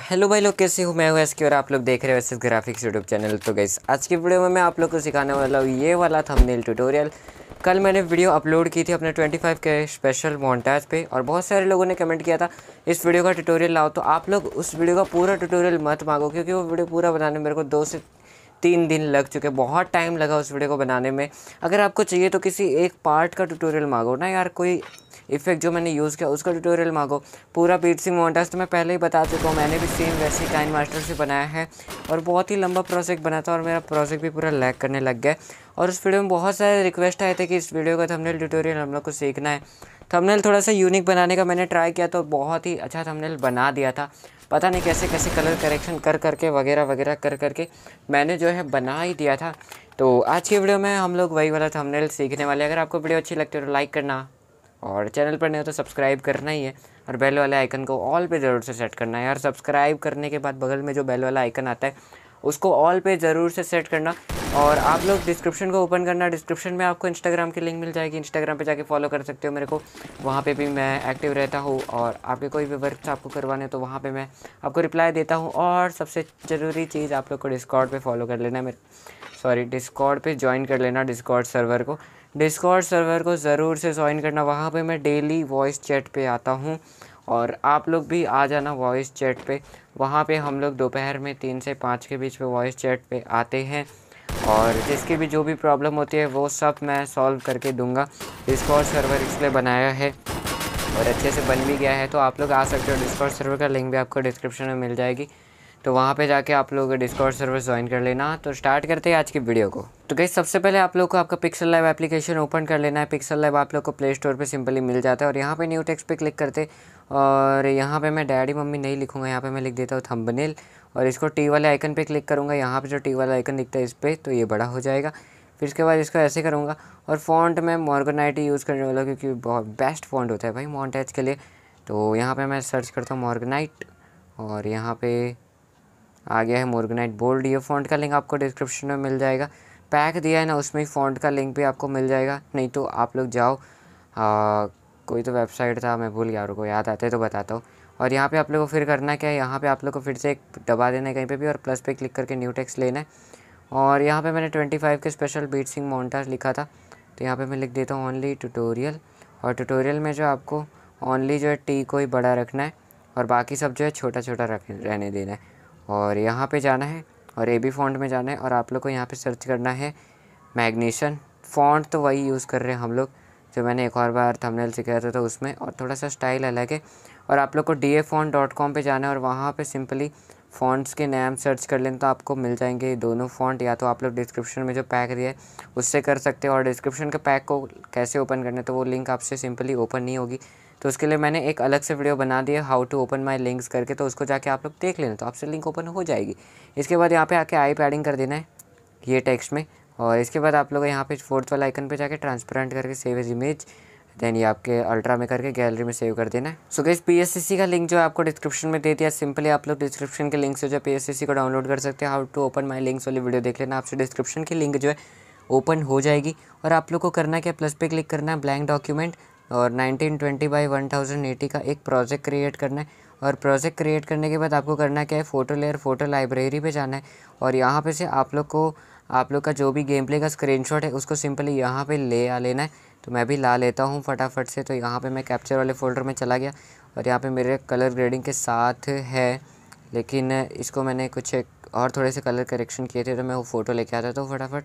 hello तो भाई लोग कैसे हूँ मैं हूँ एसके और आप लोग देख रहे हो वैसे ग्राफिक्स यूट्यूब चैनल तो गई आज की वीडियो में मैं आप लोग को सिखाने वाला हूँ ये वाला थंबनेल ट्यूटोरियल कल मैंने वीडियो अपलोड की थी अपने 25 के स्पेशल मोन्टाज पे और बहुत सारे लोगों ने कमेंट किया था इस वीडियो का ट्यूटोरियल लाओ तो आप लोग उस वीडियो का पूरा ट्यूटोरियल मत मांगो क्योंकि वो वीडियो पूरा बनाने में मेरे को दो से तीन दिन लग चुके बहुत टाइम लगा उस वीडियो को बनाने में अगर आपको चाहिए तो किसी एक पार्ट का ट्यूटोरियल मांगो ना यार कोई इफेक्ट जो मैंने यूज़ किया उसका ट्यूटोरियल मांगो पूरा बीट सिंह मोन्टास तो मैं पहले ही बता चुका हूँ मैंने भी सेम वैसे काइन मास्टर से बनाया है और बहुत ही लंबा प्रोजेक्ट बना था और मेरा प्रोजेक्ट भी पूरा लैक करने लग गया और उस वीडियो में बहुत सारे रिक्वेस्ट आए थे कि इस वीडियो का थंबनेल ट्यूटोरियल हम लोग को सीखना है थंबनेल थोड़ा सा यूनिक बनाने का मैंने ट्राई किया तो बहुत ही अच्छा थंबनेल बना दिया था पता नहीं कैसे कैसे कलर करेक्शन कर करके वगैरह वगैरह कर करके मैंने जो है बना ही दिया था तो आज की वीडियो में हम लोग वही वाला थंबनेल सीखने वाले अगर आपको वीडियो अच्छी लगती है तो लाइक करना और चैनल पर नहीं हो तो सब्सक्राइब करना ही है और बेल वाले आइकन को ऑल पे ज़रूर से सेट करना है और सब्सक्राइब करने के बाद बगल में जो बेल वाला आइकन आता है उसको ऑल पे ज़रूर से सेट करना और आप लोग डिस्क्रिप्शन को ओपन करना डिस्क्रिप्शन में आपको इंस्टाग्राम की लिंक मिल जाएगी इंस्टाग्राम पे जाके फॉलो कर सकते हो मेरे को वहाँ पे भी मैं एक्टिव रहता हूँ और आपके कोई भी वर्क आपको करवाने तो वहाँ पे मैं आपको रिप्लाई देता हूँ और सबसे ज़रूरी चीज़ आप लोग को डिस्कॉर्ड पर फॉलो कर लेना मेरे सॉरी डिस्कॉर्ड पर ज्वाइन कर लेना डिस्कॉर्ड सर्वर को डिस्कॉर्ड सर्वर को ज़रूर से ज्वाइन करना वहाँ पे मैं डेली वॉइस चैट पे आता हूँ और आप लोग भी आ जाना वॉइस चैट पे वहाँ पे हम लोग दोपहर में तीन से पाँच के बीच में वॉइस चैट पे आते हैं और जिसकी भी जो भी प्रॉब्लम होती है वो सब मैं सॉल्व करके दूंगा डिस्कॉर्ड सर्वर इसलिए बनाया है और अच्छे से बन भी गया है तो आप लोग आ सकते हो डिस्कॉर्ड सर्वर का लिंक भी आपको डिस्क्रिप्शन में मिल जाएगी तो वहाँ पे जाके आप लोग डिस्कॉर्ड सर्वर ज्वाइन कर लेना तो स्टार्ट करते हैं आज की वीडियो को तो गई सबसे पहले आप लोग को आपका पिक्सल लाइव एप्लीकेशन ओपन कर लेना है पिक्सल लाइव आप लोग को प्ले स्टोर पर सिंपली मिल जाता है और यहाँ पे न्यू टेक्स्ट पे क्लिक करते और यहाँ पे मैं डैडी मम्मी नहीं लिखूँगा यहाँ पे मैं लिख देता हूँ थम्बनेल और इसको टी वाले आइकन पर क्लिक करूँगा यहाँ पर जो टी वाला आइकन दिखता है इस पर तो ये बड़ा हो जाएगा फिर इसके बाद इसको ऐसे करूँगा और फॉन्ट मैं मॉर्गनाइट यूज़ करने वाला क्योंकि बहुत बेस्ट फॉन्ट होता है भाई मॉन्टैच के लिए तो यहाँ पर मैं सर्च करता हूँ मॉर्गनाइट और यहाँ पर आ गया है मोर्गनाइट बोल्ड ये फ़ॉन्ट का लिंक आपको डिस्क्रिप्शन में मिल जाएगा पैक दिया है ना उसमें ही फ़ॉन्ट का लिंक भी आपको मिल जाएगा नहीं तो आप लोग जाओ आ, कोई तो वेबसाइट था मैं भूल गया और को याद आते तो बताता हूँ और यहाँ पे आप लोगों को फिर करना क्या है यहाँ पे आप लोग को फिर से एक दबा देना है कहीं पे भी और प्लस पे क्लिक करके न्यू टेक्स लेना है और यहाँ पे मैंने 25 के स्पेशल बीट सिंह मोन्टाज लिखा था तो यहाँ पे मैं लिख देता हूँ ओनली ट्यूटोरियल और ट्यूटोरियल में जो आपको ओनली जो है टी को ही बड़ा रखना है और बाकी सब जो है छोटा छोटा रख रहने देना है और यहाँ पे जाना है और ए बी फॉन्ट में जाना है और आप लोग को यहाँ पे सर्च करना है मैग्नीशन फॉन्ट तो वही यूज़ कर रहे हैं हम लोग जो मैंने एक और बार थंबनेल सिखाया था तो उसमें और थोड़ा सा स्टाइल अलग है और आप लोग को D A font dot com पर जाना है और वहाँ पर सिंपली फ़ॉन्ट्स के नाम सर्च कर लें तो आपको मिल जाएंगे दोनों फ़ॉन्ट या तो आप लोग डिस्क्रिप्शन में जो पैक दिया है उससे कर सकते हो और डिस्क्रिप्शन के पैक को कैसे ओपन करना है तो वो लिंक आपसे सिंपली ओपन नहीं होगी तो उसके लिए मैंने एक अलग से वीडियो बना दिया how to open my links करके तो उसको जाके आप लोग देख लेना तो आपसे लिंक ओपन हो जाएगी इसके बाद यहाँ पर आके आई पैडिंग कर देना है ये टेक्स्ट में और इसके बाद आप लोग यहाँ पे फोर्थ वाला आइकन पे जाके ट्रांसपेरेंट करके सेव एज इमेज देन ये आपके अल्ट्रा में करके गैलरी में सेव कर देना है सो गैस पीएससीसी का लिंक जो है आपको डिस्क्रिप्शन में दे दिया सिंपली आप लोग डिस्क्रिप्शन के लिंक से जो पीएससीसी को डाउनलोड कर सकते हैं how to open my links वाली वीडियो देख लेना आपसे डिस्क्रिप्शन की लिंक जो है ओपन हो जाएगी और आप लोग को करना क्या प्लस पे क्लिक करना है ब्लैंक डॉक्यूमेंट और 1920 बाई 1080 का एक प्रोजेक्ट क्रिएट करना है और प्रोजेक्ट क्रिएट करने के बाद आपको करना क्या है फ़ोटो लेयर फ़ोटो लाइब्रेरी पे जाना है और यहाँ पे से आप लोग को आप लोग का जो भी गेम प्ले का स्क्रीनशॉट है उसको सिंपली यहाँ पे ले आ लेना है तो मैं भी ला लेता हूँ फटाफट से तो यहाँ पे मैं कैप्चर वाले फ़ोल्डर में चला गया और यहाँ पर मेरे कलर ग्रेडिंग के साथ है लेकिन इसको मैंने कुछ और थोड़े से कलर करेक्शन किए थे तो मैं वो फ़ोटो लेके आता था तो फटाफट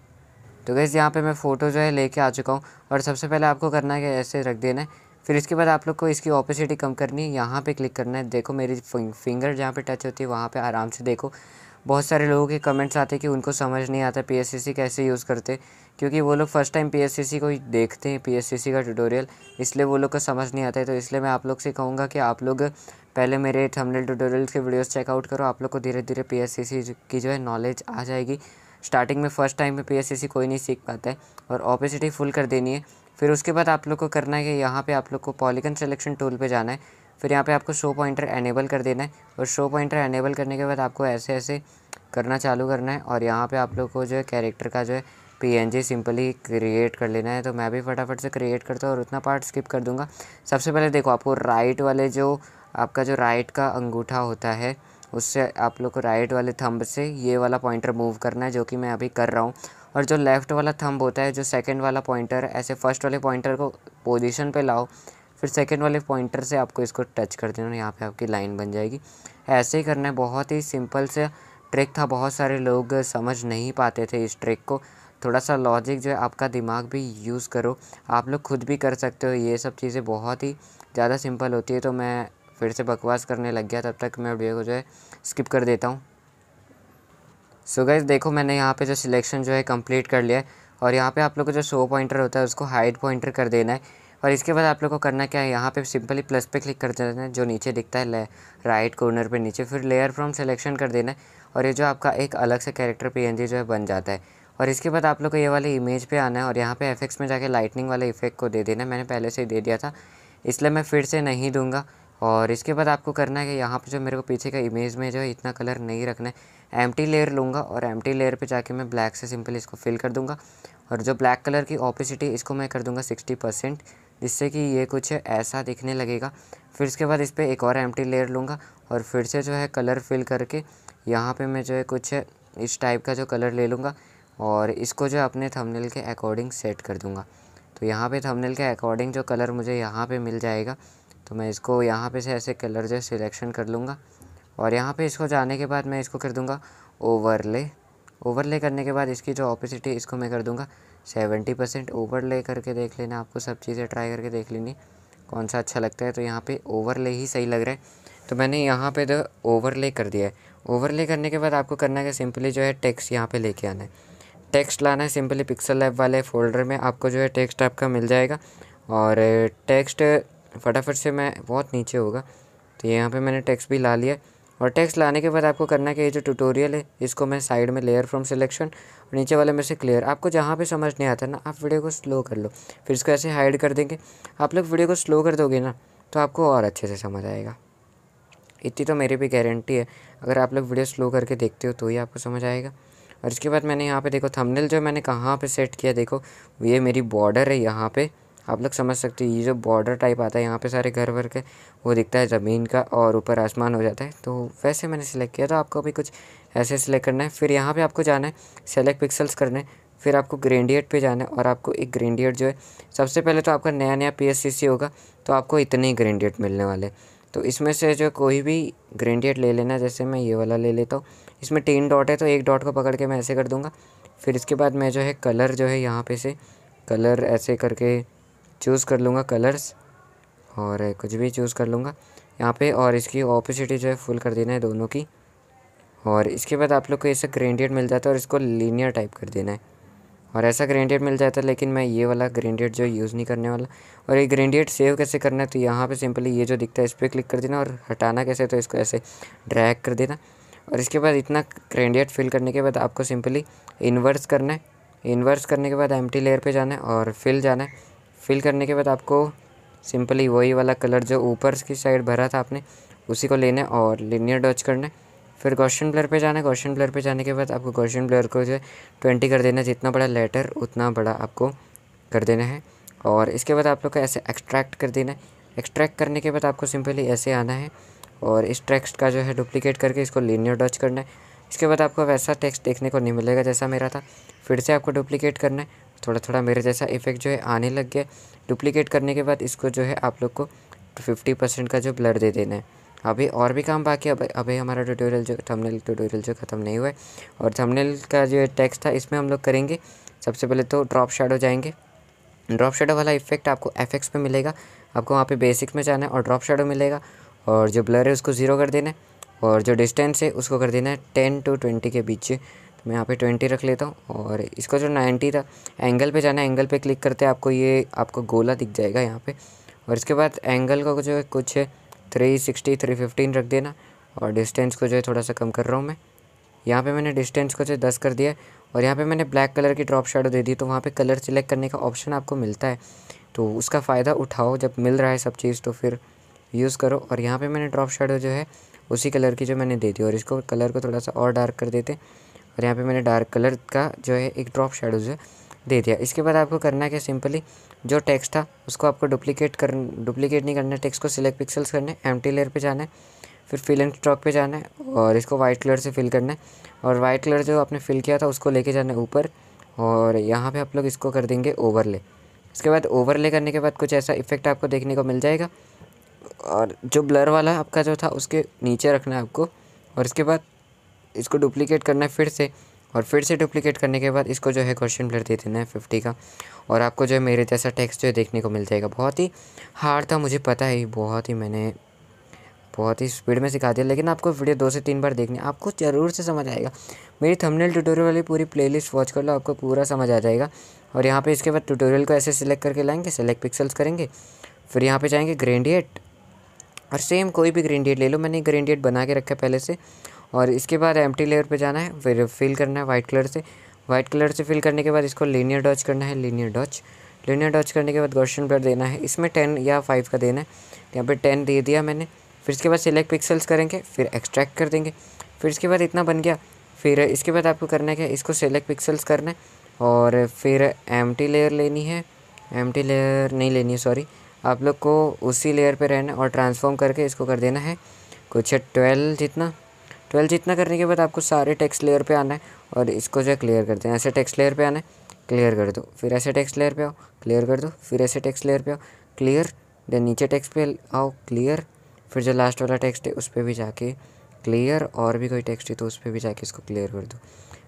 तो गैस यहाँ पे मैं फ़ोटो जो है लेके आ चुका हूँ और सबसे पहले आपको करना है कि ऐसे रख देना है फिर इसके बाद आप लोग को इसकी ऑपोसिटी कम करनी है यहाँ पे क्लिक करना है देखो मेरी फिंगर जहाँ पे टच होती है वहाँ पे आराम से देखो बहुत सारे लोगों के कमेंट्स आते हैं कि उनको समझ नहीं आता पी कैसे यूज़ करते क्योंकि वो लोग फर्स्ट टाइम पी को देखते हैं पी का ट्यूटोरियल इसलिए वो लोग को समझ नहीं आता है तो इसलिए मैं आप लोग से कहूँगा कि आप लोग पहले मेरे थंबनेल ट्यूटोरियल के वीडियोस चेकआउट करो आप लोग को धीरे धीरे पी की जो है नॉलेज आ जाएगी स्टार्टिंग में फ़र्स्ट टाइम में पी कोई नहीं सीख पाता है और ऑपेसिटी फुल कर देनी है फिर उसके बाद आप लोग को करना है कि यहाँ पे आप लोग को पॉलिकन सिलेक्शन टूल पे जाना है फिर यहाँ पे आपको शो पॉइंटर एनेबल कर देना है और शो पॉइंटर एनेबल करने के बाद आपको ऐसे ऐसे करना चालू करना है और यहाँ पे आप लोग को जो है कैरेक्टर का जो है पीएनजी सिंपली क्रिएट कर लेना है तो मैं भी फटाफट से क्रिएट करता हूँ और उतना पार्ट स्किप कर दूँगा सबसे पहले देखो आपको राइट वाले जो आपका जो राइट का अंगूठा होता है उससे आप लोग को राइट वाले थंब से ये वाला पॉइंटर मूव करना है जो कि मैं अभी कर रहा हूँ और जो लेफ़्ट वाला थंब होता है जो सेकंड वाला पॉइंटर ऐसे फर्स्ट वाले पॉइंटर को पोजीशन पे लाओ फिर सेकंड वाले पॉइंटर से आपको इसको टच कर देना यहाँ पे आपकी लाइन बन जाएगी ऐसे ही करना है बहुत ही सिंपल से ट्रिक था बहुत सारे लोग समझ नहीं पाते थे इस ट्रिक को थोड़ा सा लॉजिक जो है आपका दिमाग भी यूज़ करो आप लोग खुद भी कर सकते हो ये सब चीज़ें बहुत ही ज़्यादा सिंपल होती है तो मैं फिर से बकवास करने लग गया तब तक मैं वीडियो को जो है स्किप कर देता हूँ सो गैस देखो मैंने यहाँ पे जो सिलेक्शन जो है कंप्लीट कर लिया है और यहाँ पे आप लोग को जो शो पॉइंटर होता है उसको हाइट पॉइंटर कर देना है और इसके बाद आप लोग को करना क्या है यहाँ पे सिंपली प्लस पे क्लिक कर देना है जो नीचे दिखता है राइट कॉर्नर पे नीचे फिर लेयर फ्रॉम सिलेक्शन कर देना है और ये जो आपका एक अलग से कैरेक्टर पी जो है बन जाता है और इसके बाद आप लोग को ये वाले इमेज पर आना है और यहाँ पर एफेक्ट्स में जाके लाइटनिंग वाले इफेक्ट को दे देना मैंने पहले से ही दे दिया था इसलिए मैं फिर से नहीं दूंगा और इसके बाद आपको करना है कि यहाँ पर जो मेरे को पीछे का इमेज में जो है इतना कलर नहीं रखना है टी लेयर लूँगा और टी लेयर पे जाके मैं ब्लैक से सिंपल इसको फिल कर दूँगा और जो ब्लैक कलर की ऑपोसिटी इसको मैं कर दूँगा सिक्सटी परसेंट जिससे कि ये कुछ ऐसा दिखने लगेगा फिर इसके बाद इस पर एक और टी लेयर लूँगा और फिर से जो है कलर फिल करके यहाँ पर मैं जो है कुछ इस टाइप का जो कलर ले लूँगा और इसको जो अपने थमनेल के अकॉर्डिंग सेट कर दूँगा तो यहाँ पर थमनेल के अकॉर्डिंग जो कलर मुझे यहाँ पर मिल जाएगा तो मैं इसको यहाँ पे से ऐसे कलर जो सिलेक्शन कर लूँगा और यहाँ पे इसको जाने के बाद मैं इसको कर दूँगा ओवरले ओवरले करने के बाद इसकी जो ऑपोसिटी इसको मैं कर दूँगा सेवेंटी परसेंट ओवरले करके देख लेना आपको सब चीज़ें ट्राई करके देख लेनी कौन सा अच्छा लगता है तो यहाँ पर ओवर ही सही लग रहा है तो मैंने यहाँ पर जो ओवरले कर दिया है ओवरले करने के बाद आपको करना है सिंपली जो है टेक्स्ट यहाँ पे लेके आना है टेक्स्ट लाना है सिंपली पिक्सल लैब वाले फोल्डर में आपको जो है टेक्स्ट आपका मिल जाएगा और टेक्स्ट फटाफट से मैं बहुत नीचे होगा तो यहाँ पे मैंने टेक्स्ट भी ला लिया और टेक्स्ट लाने के बाद आपको करना कि ये जो ट्यूटोरियल है इसको मैं साइड में लेयर फ्रॉम सिलेक्शन और नीचे वाले में से क्लियर आपको जहाँ पे समझ नहीं आता ना आप वीडियो को स्लो कर लो फिर इसको ऐसे हाइड कर देंगे आप लोग वीडियो को स्लो कर दोगे ना तो आपको और अच्छे से समझ आएगा इतनी तो मेरी भी गारंटी है अगर आप लोग वीडियो स्लो करके देखते हो तो ही आपको समझ आएगा और इसके बाद मैंने यहाँ पे देखो थंबनेल जो मैंने कहाँ पे सेट किया देखो ये मेरी बॉर्डर है यहाँ पे आप लोग समझ सकते हो ये जो बॉर्डर टाइप आता है यहाँ पे सारे घर वर के वो दिखता है ज़मीन का और ऊपर आसमान हो जाता है तो वैसे मैंने सेलेक्ट किया तो आपको अभी कुछ ऐसे सिलेक्ट करना है फिर यहाँ पर आपको जाना है सेलेक्ट पिक्सल्स करना है फिर आपको ग्रेंडियट पे जाना है और आपको एक ग्रेंडियट जो है सबसे पहले तो आपका नया नया पी होगा तो आपको इतने ही ग्रेंडियट मिलने वाले तो इसमें से जो कोई भी ग्रेंडियट ले लेना जैसे मैं ये वाला ले लेता हूँ इसमें तीन डॉट है तो एक डॉट को पकड़ के मैं ऐसे कर दूँगा फिर इसके बाद मैं जो है कलर जो है यहाँ पे से कलर ऐसे करके चूज़ कर लूँगा कलर्स और कुछ भी चूज़ कर लूँगा यहाँ पे और इसकी ऑपोसिटी जो है फुल कर देना है दोनों की और इसके बाद आप लोग को ऐसा ग्रेंडियड मिल जाता है और इसको लीनियर टाइप कर देना है और ऐसा ग्रेंडेड मिल जाता है लेकिन मैं ये वाला ग्रेंडियड जो यूज़ नहीं करने वाला और ये ग्रेंडियड सेव कैसे करना है तो यहाँ पर सिंपली ये जो दिखता है इस पर क्लिक कर देना और हटाना कैसे तो इसको ऐसे ड्रैक कर देना और इसके बाद इतना ग्रेंडियड फिल करने के बाद आपको सिंपली इन्वर्स करना है इन्वर्स करने के बाद एम्प्टी लेयर पर जाना है और फिल जाना है फिल करने के बाद आपको सिंपली वही वाला कलर जो ऊपर की साइड भरा था आपने उसी को लेना और लिनियर डॉच करना है फिर क्वेश्चन ब्लर पे जाना है क्वेश्चन ब्लर पे जाने के बाद आपको क्वेश्चन ब्लर को जो है ट्वेंटी कर देना जितना बड़ा लेटर उतना बड़ा आपको कर देना है और इसके बाद आप लोग को ऐसे एक्सट्रैक्ट कर देना है एक्सट्रैक्ट करने के बाद आपको सिंपली ऐसे आना है और इस टेक्स्ट का जो है डुप्लीकेट करके इसको लीनियर डॉच करना है इसके बाद आपको वैसा टेक्स्ट देखने को नहीं मिलेगा जैसा मेरा था फिर से आपको डुप्लीकेट करना है थोड़ा थोड़ा मेरे जैसा इफ़ेक्ट जो है आने लग गया डुप्लीकेट करने के बाद इसको जो है आप लोग को फिफ्टी परसेंट का जो ब्लर दे देना है अभी और भी काम बाकी अभी अभी हमारा ट्यूटोरियल जो थंबनेल ट्यूटोरियल जो ख़त्म नहीं हुआ है और थंबनेल का जो टेक्स्ट था इसमें हम लोग करेंगे सबसे पहले तो ड्रॉप शेडो जाएंगे ड्रॉप शेडो वाला इफेक्ट आपको एफ पे मिलेगा आपको वहाँ पे बेसिक में जाना है और ड्रॉप शेडो मिलेगा और जो ब्लर है उसको ज़ीरो कर देना है और जो डिस्टेंस है उसको कर देना है टेन टू ट्वेंटी के बीच तो मैं यहाँ पे ट्वेंटी रख लेता हूँ और इसका जो नाइन्टी था एंगल पे जाना एंगल पे क्लिक करते हैं आपको ये आपको गोला दिख जाएगा यहाँ पे और इसके बाद एंगल का जो है कुछ थ्री सिक्सटी थ्री फिफ्टीन रख देना और डिस्टेंस को जो है थोड़ा सा कम कर रहा हूँ मैं यहाँ पे मैंने डिस्टेंस को जो है दस कर दिया और यहाँ पे मैंने ब्लैक कलर की ड्रॉप शेडो दे दी तो वहाँ पर कलर सेलेक्ट करने का ऑप्शन आपको मिलता है तो उसका फ़ायदा उठाओ जब मिल रहा है सब चीज़ तो फिर यूज़ करो और यहाँ पर मैंने ड्रॉप शेडो जो है उसी कलर की जो मैंने दे दी और इसको कलर को थोड़ा सा और डार्क कर देते और यहाँ पे मैंने डार्क कलर का जो है एक ड्रॉप शेडोज़ है दे दिया इसके बाद आपको करना क्या सिंपली जो टेक्स्ट था उसको आपको डुप्लीकेट कर डुप्लीकेट नहीं करना है टेक्स को सिलेक्ट पिक्सल्स करने एम टी लेयर पर जाना है फिर फिल एंड स्ट्रॉक पे जाना है और इसको वाइट कलर से फिल करना है और वाइट कलर जो आपने फिल किया था उसको लेके जाना है ऊपर और यहाँ पे आप लोग इसको कर देंगे ओवरले इसके बाद ओवरले करने के बाद कुछ ऐसा इफेक्ट आपको देखने को मिल जाएगा और जो ब्लर वाला आपका जो था उसके नीचे रखना है आपको और इसके बाद इसको डुप्लीकेट करना है फिर से और फिर से डुप्लीकेट करने के बाद इसको जो है क्वेश्चन प्लेयर दे देना है फिफ्टी का और आपको जो है मेरे जैसा टेक्स्ट जो है देखने को मिल जाएगा बहुत ही हार्ड था मुझे पता है बहुत ही मैंने बहुत ही स्पीड में सिखा दिया लेकिन आपको वीडियो दो से तीन बार देखनी आपको ज़रूर से समझ आएगा मेरी थंबनेल ट्यूटोरियल वाली पूरी प्लेलिस्ट वॉच कर लो आपको पूरा समझ आ जाएगा और यहाँ पे इसके बाद ट्यूटोरियल को ऐसे सिलेक्ट करके लाएंगे सिलेक्ट पिक्सल्स करेंगे फिर यहाँ पे जाएंगे ग्रेंडिएट और सेम कोई भी ग्रेंडिएट ले लो मैंने ग्रेंडिएट बना के रखा है पहले से और इसके बाद एम लेयर पर जाना है फिर फिल करना है वाइट कलर से वाइट कलर से फिल करने के बाद इसको लीनियर डॉच करना है लीनियर डॉच लीनियर डॉच करने के बाद क्वेश्चन पर देना है इसमें टेन या फाइव का देना है यहाँ पर टेन दे दिया मैंने फिर इसके बाद सिलेक्ट पिक्सल्स करेंगे फिर एक्सट्रैक्ट कर देंगे फिर इसके बाद इतना बन गया फिर इसके बाद आपको करना है क्या इसको सेलेक्ट पिक्सल्स करना है और फिर एम लेयर लेनी है एम लेयर नहीं लेनी है सॉरी आप लोग को उसी लेयर पे रहना और ट्रांसफॉर्म करके इसको कर देना है कुछ ट्वेल्व जितना ट्वेल्थ जितना करने के बाद आपको सारे टेक्स्ट लेयर पे आना है और इसको जो है क्लियर कर देना ऐसे टेक्स्ट लेयर पे आना है क्लियर कर दो फिर ऐसे टेक्स्ट लेयर पे आओ क्लियर कर दो फिर ऐसे टेक्स्ट लेयर पे आओ क्लियर देन नीचे टेक्स्ट पे आओ क्लियर फिर जो लास्ट वाला टेक्स्ट है उस पर भी जाके क्लियर और भी कोई टेक्स्ट है तो उस पर भी जाके इसको क्लियर कर दो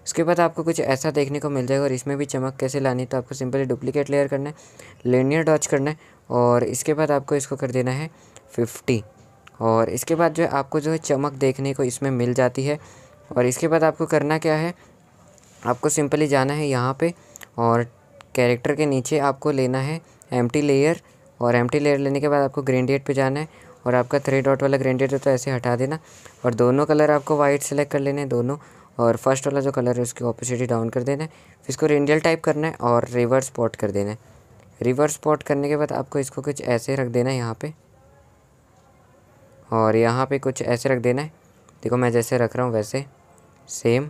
उसके बाद आपको कुछ ऐसा देखने को मिल जाएगा और इसमें भी चमक कैसे लानी तो आपको सिंपली डुप्लीकेट लेयर करना है लेनियर डॉच करना है और इसके बाद आपको इसको कर देना है फिफ्टी और इसके बाद जो है आपको जो है चमक देखने को इसमें मिल जाती है और इसके बाद आपको करना क्या है आपको सिंपली जाना है यहाँ पे और कैरेक्टर के नीचे आपको लेना है एम लेयर और एम लेयर लेने के बाद आपको ग्रेडिएट पे जाना है और आपका थ्री डॉट वाला ग्रेडिएट है तो ऐसे हटा देना और दोनों कलर आपको वाइट सेलेक्ट कर लेने हैं दोनों और फर्स्ट वाला जो कलर है उसकी ऑपोसिटी डाउन कर देना है फिर इसको रेंडियल टाइप करना है और रिवर्स पॉट कर देना है रिवर्स पॉट करने के बाद आपको इसको कुछ ऐसे रख देना है यहाँ पर और यहाँ पे कुछ ऐसे रख देना है देखो मैं जैसे रख रहा हूँ वैसे सेम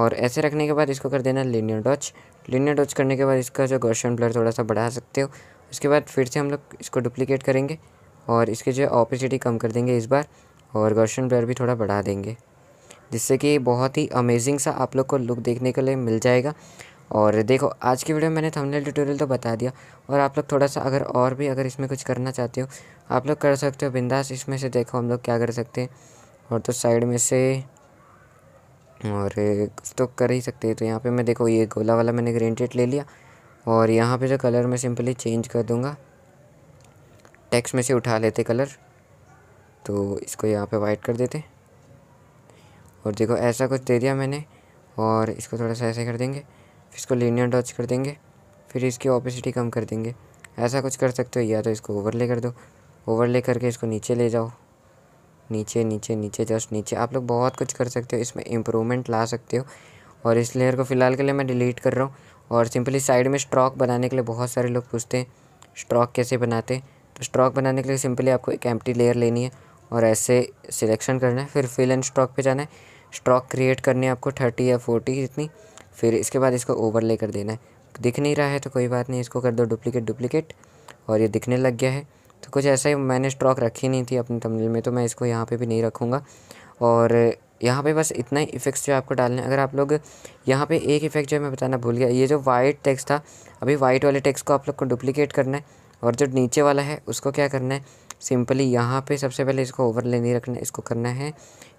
और ऐसे रखने के बाद इसको कर देना लीनियर डॉच लीनियर डॉच करने के बाद इसका जो गर्शन ब्लर थोड़ा सा बढ़ा सकते हो उसके बाद फिर से हम लोग इसको डुप्लीकेट करेंगे और इसकी जो ऑपोसिटी कम कर देंगे इस बार और गर्शन ब्लर भी थोड़ा बढ़ा देंगे जिससे कि बहुत ही अमेजिंग सा आप लोग को लुक देखने के लिए मिल जाएगा और देखो आज की वीडियो में मैंने थंबनेल ट्यूटोरियल तो बता दिया और आप लोग थोड़ा सा अगर और भी अगर इसमें कुछ करना चाहते हो आप लोग कर सकते हो बिंदास इसमें से देखो हम लोग क्या कर सकते हैं और तो साइड में से और कुछ तो कर ही सकते हैं तो यहाँ पे मैं देखो ये गोला वाला मैंने ग्रेंटेड ले लिया और यहाँ पर जो कलर मैं सिंपली चेंज कर दूँगा टेक्स में से उठा लेते कलर तो इसको यहाँ पर वाइट कर देते और देखो ऐसा कुछ दे दिया मैंने और इसको थोड़ा सा ऐसे कर देंगे इसको लीनियर डॉच कर देंगे फिर इसकी ओपेसिटी कम कर देंगे ऐसा कुछ कर सकते हो या तो इसको ओवरले कर दो ओवरले करके इसको नीचे ले जाओ नीचे नीचे नीचे जस्ट नीचे आप लोग बहुत कुछ कर सकते हो इसमें इम्प्रूवमेंट ला सकते हो और इस लेयर को फ़िलहाल के लिए मैं डिलीट कर रहा हूँ और सिंपली साइड में स्ट्रॉक बनाने के लिए बहुत सारे लोग पूछते हैं स्ट्रॉक कैसे बनाते हैं तो स्ट्रॉक बनाने के लिए सिंपली आपको एक एम्प्टी लेयर लेनी है और ऐसे सिलेक्शन करना है फिर फिल एंड स्ट्रॉक पे जाना है स्ट्रॉक क्रिएट करनी है आपको थर्टी या फोर्टी जितनी फिर इसके बाद इसको ओवरले कर देना है दिख नहीं रहा है तो कोई बात नहीं इसको कर दो डुप्लीकेट डुप्लीकेट और ये दिखने लग गया है तो कुछ ऐसा ही मैंने स्ट्रॉक रखी नहीं थी अपने तमिल में तो मैं इसको यहाँ पे भी नहीं रखूँगा और यहाँ पे बस इतना ही इफेक्ट्स जो आपको डालने अगर आप लोग यहाँ पे एक इफेक्ट जो है मैं बताना भूल गया ये जो वाइट टेक्स था अभी वाइट वाले टेक्स को आप लोग को डुप्लीकेट करना है और जो नीचे वाला है उसको क्या करना है सिंपली यहाँ पे सबसे पहले इसको ले नहीं रखना इसको करना है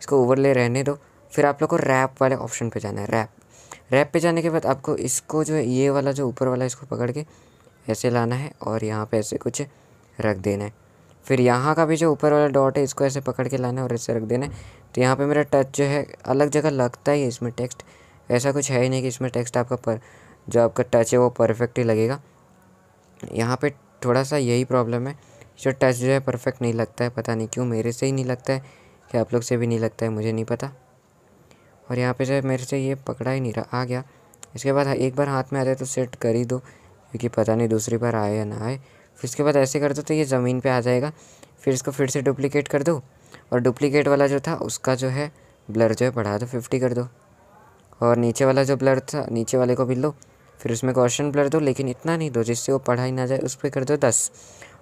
इसको ले रहने दो फिर आप लोग को रैप वाले ऑप्शन पर जाना है रैप रैप पे जाने के बाद आपको इसको जो है ये वाला जो ऊपर वाला इसको पकड़ के ऐसे लाना है और यहाँ पे ऐसे कुछ रख देना है फिर यहाँ का भी जो ऊपर वाला डॉट है इसको ऐसे पकड़ के लाना है और ऐसे रख देना है तो यहाँ पे मेरा टच जो है अलग जगह लगता ही है इसमें टेक्स्ट ऐसा कुछ है ही नहीं कि इसमें टेक्स्ट आपका पर जो आपका टच है वो परफेक्ट ही लगेगा यहाँ पर थोड़ा सा यही प्रॉब्लम है जो टच जो है परफेक्ट नहीं लगता है पता नहीं क्यों मेरे से ही नहीं लगता है कि आप लोग से भी नहीं लगता है मुझे नहीं पता और यहाँ पे है मेरे से ये पकड़ा ही नहीं रहा आ गया इसके बाद एक बार हाथ में आ जाए तो सेट कर ही दो क्योंकि पता नहीं दूसरी बार आए या ना आए फिर इसके बाद ऐसे कर दो तो ये ज़मीन पे आ जाएगा फिर इसको फिर से डुप्लीकेट कर दो और डुप्लीकेट वाला जो था उसका जो है ब्लर जो है बढ़ा दो फिफ्टी कर दो और नीचे वाला जो ब्लर था नीचे वाले को भी लो फिर उसमें क्वेश्चन ब्लर दो लेकिन इतना नहीं दो जिससे वो पढ़ाई ना जाए उस पर कर दो दस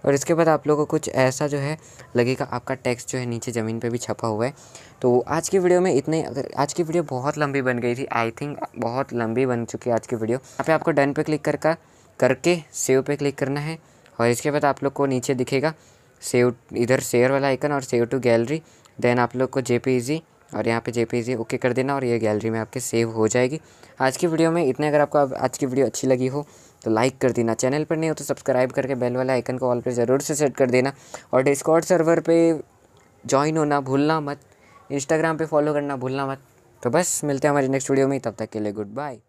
और इसके बाद आप लोगों को कुछ ऐसा जो है लगेगा आपका टेक्स्ट जो है नीचे ज़मीन पे भी छपा हुआ है तो आज की वीडियो में इतने अगर आज की वीडियो बहुत लंबी बन गई थी आई थिंक बहुत लंबी बन चुकी है आज की वीडियो यहाँ पे आपको डन पे क्लिक कर का करके सेव पे क्लिक करना है और इसके बाद आप लोग को नीचे दिखेगा सेव इधर शेयर वाला आइकन और सेव टू गैलरी देन आप लोग को जे e और यहाँ पे जे ओके e कर देना और ये गैलरी में आपके सेव हो जाएगी आज की वीडियो में इतने अगर आपको आज की वीडियो अच्छी लगी हो तो लाइक कर देना चैनल पर नहीं हो तो सब्सक्राइब करके बेल वाला आइकन को ऑल पर ज़रूर से सेट कर देना और डिस्कॉर्ड सर्वर पर ज्वाइन होना भूलना मत इंस्टाग्राम पर फॉलो करना भूलना मत तो बस मिलते हैं हमारे नेक्स्ट वीडियो में तब तक के लिए गुड बाय